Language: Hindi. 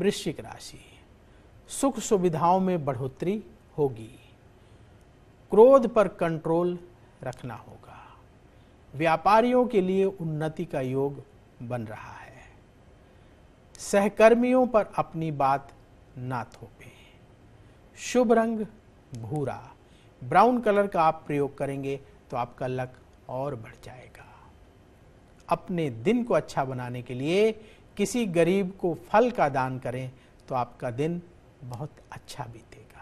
वृश्चिक राशि सुख सुविधाओं में बढ़ोतरी होगी क्रोध पर कंट्रोल रखना होगा व्यापारियों के लिए उन्नति का योग बन रहा है सहकर्मियों पर अपनी बात ना थोपे शुभ रंग भूरा ब्राउन कलर का आप प्रयोग करेंगे तो आपका लक और बढ़ जाएगा अपने दिन को अच्छा बनाने के लिए किसी गरीब को फल का दान करें तो आपका दिन बहुत अच्छा बीतेगा